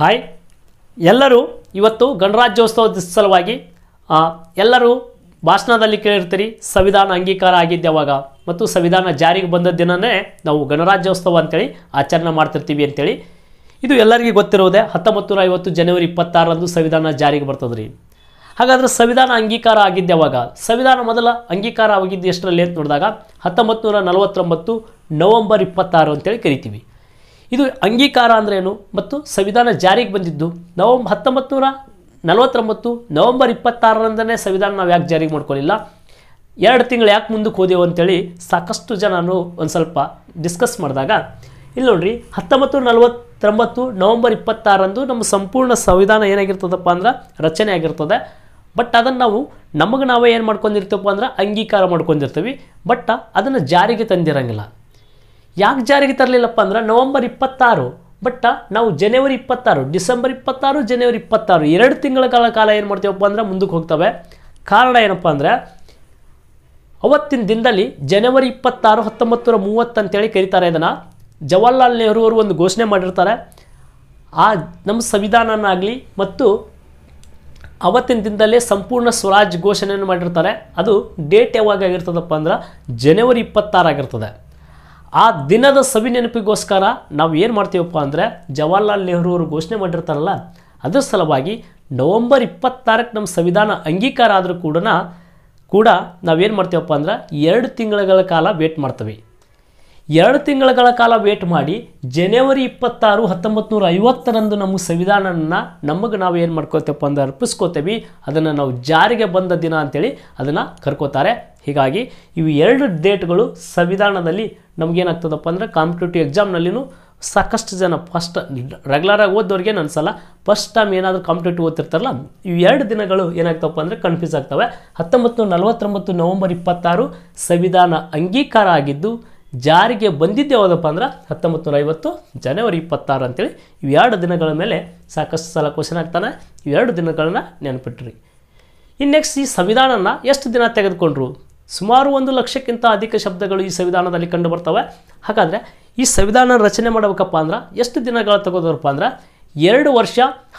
hi ಎಲ್ಲರೂ ಇವತ್ತು ಗಣರಾಜ್ಯೋತ್ಸವದ ಸಲುವಾಗಿ ಎಲ್ಲರೂ ಭಾಷಣದಲ್ಲಿ ಕೇಳಿರ್ತೀರಿ ಸಂವಿಧಾನ ಅಂಗೀಕಾರ ಆಗಿದ್ದೆ ಅವಾಗ ಮತ್ತು ಸಂವಿಧಾನ ಜಾರಿಗೆ ಬಂದ ದಿನವೇ ನಾವು ಗಣರಾಜ್ಯೋತ್ಸವ ಅಂತೇಳಿ ಆಚರಣೆ ಮಾಡ್ತಿರ್ತೀವಿ ಅಂತೇಳಿ ಇದು ಎಲ್ಲರಿಗೂ ಗೊತ್ತಿರೋದೇ ಹತ್ತೊಂಬತ್ತು ನೂರ ಐವತ್ತು ಜನವರಿ ಇಪ್ಪತ್ತಾರರಂದು ಸಂವಿಧಾನ ಜಾರಿಗೆ ಬರ್ತದೆ ರೀ ಹಾಗಾದರೆ ಸಂವಿಧಾನ ಅಂಗೀಕಾರ ಆಗಿದ್ದೆ ಅವಾಗ ಸಂವಿಧಾನ ಮೊದಲ ಅಂಗೀಕಾರ ಆಗಿದ್ದು ಎಷ್ಟರಲ್ಲಿ ಅಂತ ನೋಡಿದಾಗ ಹತ್ತೊಂಬತ್ತು ನೂರ ನಲವತ್ತೊಂಬತ್ತು ನವಂಬರ್ ಇಪ್ಪತ್ತಾರು ಅಂತೇಳಿ ಕರಿತೀವಿ ಇದು ಅಂಗೀಕಾರ ಅಂದ್ರೇನು ಮತ್ತು ಸಂವಿಧಾನ ಜಾರಿಗೆ ಬಂದಿದ್ದು ನವಂಬ ಹತ್ತೊಂಬತ್ತು ನೂರ ನಲವತ್ತೊಂಬತ್ತು ನವಂಬರ್ ಇಪ್ಪತ್ತಾರರಂದನೇ ಸಂವಿಧಾನ ನಾವು ಯಾಕೆ ಜಾರಿಗೆ ಮಾಡ್ಕೊಳ್ಳಿಲ್ಲ ಎರಡು ತಿಂಗಳು ಯಾಕೆ ಮುಂದಕ್ಕೆ ಹೋದೆವು ಅಂತೇಳಿ ಸಾಕಷ್ಟು ಜನನು ಒಂದು ಸ್ವಲ್ಪ ಡಿಸ್ಕಸ್ ಮಾಡಿದಾಗ ಇಲ್ಲಿ ನೋಡ್ರಿ ಹತ್ತೊಂಬತ್ತು ನಲವತ್ತೊಂಬತ್ತು ನವಂಬರ್ ಇಪ್ಪತ್ತಾರಂದು ನಮ್ಮ ಸಂಪೂರ್ಣ ಸಂವಿಧಾನ ಏನಾಗಿರ್ತದಪ್ಪ ಅಂದ್ರೆ ರಚನೆ ಆಗಿರ್ತದೆ ಬಟ್ ಅದನ್ನು ನಾವು ನಮಗೆ ನಾವೇ ಏನು ಮಾಡ್ಕೊಂಡಿರ್ತೀವಪ್ಪ ಅಂದ್ರೆ ಅಂಗೀಕಾರ ಮಾಡ್ಕೊಂಡಿರ್ತೀವಿ ಬಟ್ ಅದನ್ನು ಜಾರಿಗೆ ತಂದಿರಂಗಿಲ್ಲ ಯಾಕೆ ಜಾರಿಗೆ ತರಲಿಲ್ಲಪ್ಪ ಅಂದ್ರೆ ನವಂಬರ್ ಇಪ್ಪತ್ತಾರು ಬಟ್ ನಾವು ಜನವರಿ ಇಪ್ಪತ್ತಾರು ಡಿಸೆಂಬರ್ ಇಪ್ಪತ್ತಾರು ಜನವರಿ ಇಪ್ಪತ್ತಾರು ಎರಡು ತಿಂಗಳ ಕಾಲ ಕಾಲ ಏನು ಮಾಡ್ತೀವಪ್ಪ ಅಂದರೆ ಮುಂದಕ್ಕೆ ಹೋಗ್ತವೆ ಕಾರಣ ಏನಪ್ಪ ಅಂದರೆ ಅವತ್ತಿನ ದಿನದಲ್ಲಿ ಜನವರಿ ಇಪ್ಪತ್ತಾರು ಹತ್ತೊಂಬತ್ತು ನೂರ ಮೂವತ್ತು ಅಂತೇಳಿ ಕರೀತಾರೆ ಇದನ್ನು ಜವಾಹರ್ಲಾಲ್ ನೆಹರು ಅವರು ಒಂದು ಘೋಷಣೆ ಮಾಡಿರ್ತಾರೆ ಆ ನಮ್ಮ ಸಂವಿಧಾನನಾಗಲಿ ಮತ್ತು ಅವತ್ತಿನ ದಿನದಲ್ಲೇ ಸಂಪೂರ್ಣ ಸ್ವರಾಜ್ ಘೋಷಣೆಯನ್ನು ಮಾಡಿರ್ತಾರೆ ಅದು ಡೇಟ್ ಯಾವಾಗ ಆಗಿರ್ತದಪ್ಪ ಅಂದ್ರೆ ಜನವರಿ ಇಪ್ಪತ್ತಾರು ಆಗಿರ್ತದೆ ಆ ದಿನದ ಸವಿ ನೆನಪಿಗೋಸ್ಕರ ನಾವು ಏನು ಮಾಡ್ತೀವಪ್ಪ ಅಂದರೆ ಜವಾಹರ್ಲಾಲ್ ನೆಹರು ಅವರು ಘೋಷಣೆ ಮಾಡಿರ್ತಾರಲ್ಲ ಅದರ ಸಲುವಾಗಿ ನವಂಬರ್ ಇಪ್ಪತ್ತಾರಕ್ಕೆ ನಮ್ಮ ಸಂವಿಧಾನ ಅಂಗೀಕಾರ ಆದರೂ ಕೂಡ ಕೂಡ ನಾವೇನು ಮಾಡ್ತೀವಪ್ಪ ಅಂದ್ರೆ ಎರಡು ತಿಂಗಳ ಕಾಲ ವೇಟ್ ಮಾಡ್ತೀವಿ ಎರಡು ತಿಂಗಳ ಕಾಲ ವೇಟ್ ಮಾಡಿ ಜನವರಿ ಇಪ್ಪತ್ತಾರು ಹತ್ತೊಂಬತ್ತು ನೂರ ಐವತ್ತರಂದು ನಮ್ಮ ಸಂವಿಧಾನನ ನಮಗೆ ನಾವು ಏನು ಮಾಡ್ಕೋತೀವಪ್ಪ ಅಂದ್ರೆ ಅರ್ಪಿಸ್ಕೋತೇವೆ ಅದನ್ನು ನಾವು ಜಾರಿಗೆ ಬಂದ ದಿನ ಅಂತೇಳಿ ಅದನ್ನು ಕರ್ಕೋತಾರೆ ಹೀಗಾಗಿ ಇವು ಎರಡು ಡೇಟ್ಗಳು ಸಂವಿಧಾನದಲ್ಲಿ ನಮಗೇನಾಗ್ತದಪ್ಪ ಅಂದರೆ ಕಾಂಪಿಟೇಟಿವ್ ಎಕ್ಸಾಮ್ನಲ್ಲಿನೂ ಸಾಕಷ್ಟು ಜನ ಫಸ್ಟ್ ರೆಗ್ಯುಲರಾಗಿ ಓದೋರಿಗೆ ಅನಿಸಲ್ಲ ಫಸ್ಟ್ ಟೈಮ್ ಏನಾದರೂ ಕಾಂಪಿಟೇಟಿವ್ ಓದ್ತಿರ್ತಾರಲ್ಲ ಇವು ಎರಡು ದಿನಗಳು ಏನಾಗ್ತಪ್ಪ ಅಂದರೆ ಕನ್ಫ್ಯೂಸ್ ಆಗ್ತವೆ ಹತ್ತೊಂಬತ್ತು ನಲವತ್ತೊಂಬತ್ತು ನವಂಬರ್ ಇಪ್ಪತ್ತಾರು ಸಂವಿಧಾನ ಅಂಗೀಕಾರ ಆಗಿದ್ದು ಜಾರಿಗೆ ಬಂದಿದ್ದು ಯಾವುದಪ್ಪ ಅಂದ್ರೆ ಹತ್ತೊಂಬತ್ತು ನೂರ ಐವತ್ತು ಜನವರಿ ಇಪ್ಪತ್ತಾರು ಅಂತೇಳಿ ಎರಡು ದಿನಗಳ ಮೇಲೆ ಸಾಕಷ್ಟು ಸಲ ಕ್ವಶನ್ ಆಗ್ತಾನೆ ಇವೆರಡು ದಿನಗಳನ್ನ ನೆನಪಿಟ್ರಿ ಇನ್ನೆಕ್ಸ್ಟ್ ನೆಕ್ಸ್ಟ್ ಈ ಸಂವಿಧಾನನ ಎಷ್ಟು ದಿನ ತೆಗೆದುಕೊಂಡ್ರು ಸುಮಾರು ಒಂದು ಲಕ್ಷಕ್ಕಿಂತ ಅಧಿಕ ಶಬ್ದಗಳು ಈ ಸಂವಿಧಾನದಲ್ಲಿ ಕಂಡು ಬರ್ತವೆ ಹಾಗಾದರೆ ಈ ಸಂವಿಧಾನ ರಚನೆ ಮಾಡಬೇಕಪ್ಪ ಅಂದ್ರೆ ಎಷ್ಟು ದಿನಗಳು ತಗೋದ್ರಪ್ಪ ಅಂದ್ರೆ ಎರಡು ವರ್ಷ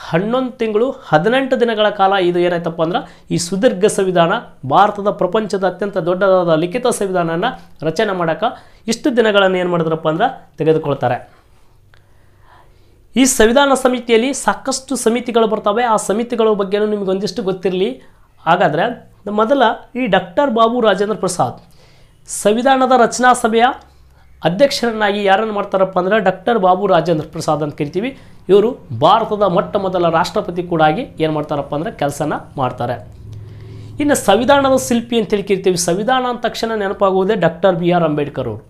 ಹನ್ನೊಂದು ತಿಂಗಳು ಹದಿನೆಂಟು ದಿನಗಳ ಕಾಲ ಇದು ಏನಾಯ್ತಪ್ಪ ಅಂದ್ರೆ ಈ ಸುದೀರ್ಘ ಸಂವಿಧಾನ ಭಾರತದ ಪ್ರಪಂಚದ ಅತ್ಯಂತ ದೊಡ್ಡದಾದ ಲಿಖಿತ ಸಂವಿಧಾನನ ರಚನೆ ಮಾಡೋಕೆ ಇಷ್ಟು ದಿನಗಳನ್ನು ಏನು ಮಾಡಿದ್ರಪ್ಪ ಅಂದ್ರೆ ತೆಗೆದುಕೊಳ್ತಾರೆ ಈ ಸಂವಿಧಾನ ಸಮಿತಿಯಲ್ಲಿ ಸಾಕಷ್ಟು ಸಮಿತಿಗಳು ಬರ್ತವೆ ಆ ಸಮಿತಿಗಳ ಬಗ್ಗೆಯೂ ನಿಮಗೆ ಒಂದಿಷ್ಟು ಗೊತ್ತಿರಲಿ ಹಾಗಾದರೆ ಮೊದಲ ಈ ಡಾಕ್ಟರ್ ಬಾಬು ರಾಜೇಂದ್ರ ಪ್ರಸಾದ್ ಸಂವಿಧಾನದ ರಚನಾ ಸಭೆಯ ಅಧ್ಯಕ್ಷರನ್ನಾಗಿ ಯಾರನ್ನು ಮಾಡ್ತಾರಪ್ಪ ಅಂದರೆ ಡಾಕ್ಟರ್ ಬಾಬು ರಾಜೇಂದ್ರ ಪ್ರಸಾದ್ ಅಂತ ಕರಿತೀವಿ ಇವರು ಭಾರತದ ಮೊಟ್ಟ ಮೊದಲ ರಾಷ್ಟ್ರಪತಿ ಕೂಡ ಆಗಿ ಏನು ಮಾಡ್ತಾರಪ್ಪ ಅಂದರೆ ಕೆಲಸನ ಮಾಡ್ತಾರೆ ಇನ್ನು ಸಂವಿಧಾನದ ಶಿಲ್ಪಿ ಅಂತೇಳಿ ಕರಿತೀವಿ ಸಂವಿಧಾನ ಅಂದ ತಕ್ಷಣ ನೆನಪಾಗುವುದೇ ಡಾಕ್ಟರ್ ಬಿ ಆರ್ ಅಂಬೇಡ್ಕರ್ ಅವರು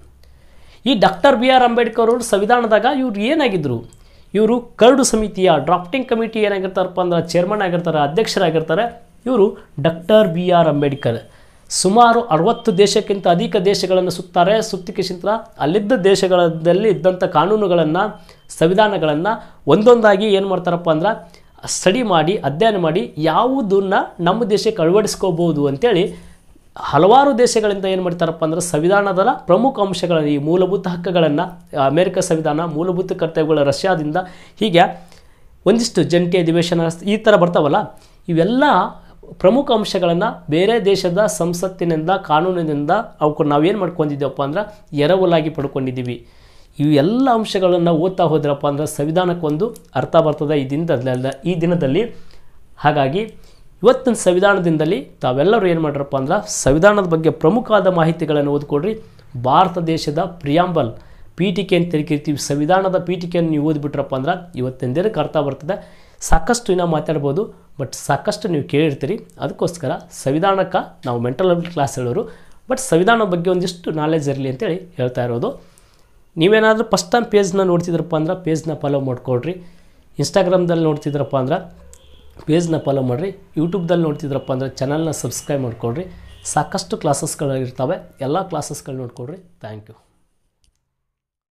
ಈ ಡಾಕ್ಟರ್ ಬಿ ಆರ್ ಅಂಬೇಡ್ಕರ್ ಅವರು ಸಂವಿಧಾನದಾಗ ಇವ್ರು ಏನಾಗಿದ್ದರು ಇವರು ಕರಡು ಸಮಿತಿಯ ಡ್ರಾಫ್ಟಿಂಗ್ ಕಮಿಟಿ ಏನಾಗಿರ್ತಾರಪ್ಪ ಅಂದ್ರೆ ಚೇರ್ಮನ್ ಆಗಿರ್ತಾರೆ ಅಧ್ಯಕ್ಷರಾಗಿರ್ತಾರೆ ಇವರು ಡಾಕ್ಟರ್ ಬಿ ಆರ್ ಅಂಬೇಡ್ಕರ್ ಸುಮಾರು ಅರವತ್ತು ದೇಶಕ್ಕಿಂತ ಅಧಿಕ ದೇಶಗಳನ್ನು ಸುತ್ತಾರೆ ಸುತ್ತಿಕೆ ಚಿಂತ್ರ ಅಲ್ಲಿದ್ದ ದೇಶಗಳಲ್ಲಿ ಇದ್ದಂಥ ಕಾನೂನುಗಳನ್ನು ಸಂವಿಧಾನಗಳನ್ನು ಒಂದೊಂದಾಗಿ ಏನು ಮಾಡ್ತಾರಪ್ಪ ಅಂದ್ರೆ ಸ್ಟಡಿ ಮಾಡಿ ಅಧ್ಯಯನ ಮಾಡಿ ಯಾವುದನ್ನು ನಮ್ಮ ದೇಶಕ್ಕೆ ಅಳವಡಿಸ್ಕೋಬೋದು ಅಂತೇಳಿ ಹಲವಾರು ದೇಶಗಳಿಂದ ಏನು ಮಾಡ್ತಾರಪ್ಪ ಅಂದ್ರೆ ಸಂವಿಧಾನದ ಪ್ರಮುಖ ಅಂಶಗಳನ್ನು ಈ ಮೂಲಭೂತ ಹಕ್ಕುಗಳನ್ನು ಅಮೆರಿಕ ಸಂವಿಧಾನ ಮೂಲಭೂತ ಕರ್ತವ್ಯಗಳ ರಷ್ಯಾದಿಂದ ಹೀಗೆ ಒಂದಿಷ್ಟು ಜಂಟಿ ಅಧಿವೇಶನ ಈ ಥರ ಬರ್ತಾವಲ್ಲ ಇವೆಲ್ಲ ಪ್ರಮುಖ ಅಂಶಗಳನ್ನು ಬೇರೆ ದೇಶದ ಸಂಸತ್ತಿನಿಂದ ಕಾನೂನಿನಿಂದ ಅವಕ್ಕೆ ಏನು ಮಾಡ್ಕೊಂಡಿದ್ದೀವಪ್ಪ ಅಂದ್ರೆ ಎರವಲಾಗಿ ಪಡ್ಕೊಂಡಿದ್ದೀವಿ ಇವು ಎಲ್ಲ ಅಂಶಗಳನ್ನು ಓದ್ತಾ ಹೋದ್ರಪ್ಪ ಅಂದ್ರೆ ಸಂವಿಧಾನಕ್ಕೊಂದು ಅರ್ಥ ಬರ್ತದೆ ಈ ದಿನದಲ್ಲ ಈ ದಿನದಲ್ಲಿ ಹಾಗಾಗಿ ಇವತ್ತಿನ ಸಂವಿಧಾನದಿಂದಲೇ ತಾವೆಲ್ಲರೂ ಏನು ಮಾಡ್ರಪ್ಪ ಅಂದ್ರೆ ಸಂವಿಧಾನದ ಬಗ್ಗೆ ಪ್ರಮುಖವಾದ ಮಾಹಿತಿಗಳನ್ನು ಓದ್ಕೊಡ್ರಿ ಭಾರತ ದೇಶದ ಪ್ರಿಯಾಂಬಲ್ ಪೀಠಿಕೆ ಅಂತ ಸಂವಿಧಾನದ ಪೀಠಿಕೆಯನ್ನು ನೀವು ಓದ್ಬಿಟ್ರಪ್ಪ ಅಂದ್ರೆ ಇವತ್ತಿನ ದಿನಕ್ಕೆ ಅರ್ಥ ಬರ್ತದೆ ಸಾಕಷ್ಟು ಇನ್ನೂ ಮಾತಾಡ್ಬೋದು ಬಟ್ ಸಾಕಷ್ಟು ನೀವು ಕೇಳಿರ್ತೀರಿ ಅದಕ್ಕೋಸ್ಕರ ಸಂವಿಧಾನಕ್ಕೆ ನಾವು ಮೆಂಟಲ್ ಹೆಲ್ತ್ ಕ್ಲಾಸ್ ಹೇಳೋರು ಬಟ್ ಸಂವಿಧಾನ ಬಗ್ಗೆ ಒಂದಿಷ್ಟು ನಾಲೆಜ್ ಇರಲಿ ಅಂತೇಳಿ ಹೇಳ್ತಾ ಇರೋದು ನೀವೇನಾದರೂ ಫಸ್ಟ್ ಟೈಮ್ ಪೇಜ್ನ ನೋಡ್ತಿದ್ರಪ್ಪ ಅಂದ್ರೆ ಪೇಜ್ನ ಫಾಲೋ ಮಾಡಿಕೊಡ್ರಿ ಇನ್ಸ್ಟಾಗ್ರಾಮ್ದಲ್ಲಿ ನೋಡ್ತಿದ್ರಪ್ಪ ಅಂದ್ರೆ ಪೇಜ್ನ ಫಾಲೋ ಮಾಡಿರಿ ಯೂಟ್ಯೂಬ್ದಲ್ಲಿ ನೋಡ್ತಿದ್ರಪ್ಪ ಅಂದರೆ ಚಾನಲ್ನ ಸಬ್ಸ್ಕ್ರೈಬ್ ಮಾಡಿಕೊಡ್ರಿ ಸಾಕಷ್ಟು ಕ್ಲಾಸಸ್ಗಳು ಎಲ್ಲ ಕ್ಲಾಸಸ್ಗಳು ನೋಡ್ಕೊಡ್ರಿ ಥ್ಯಾಂಕ್ ಯು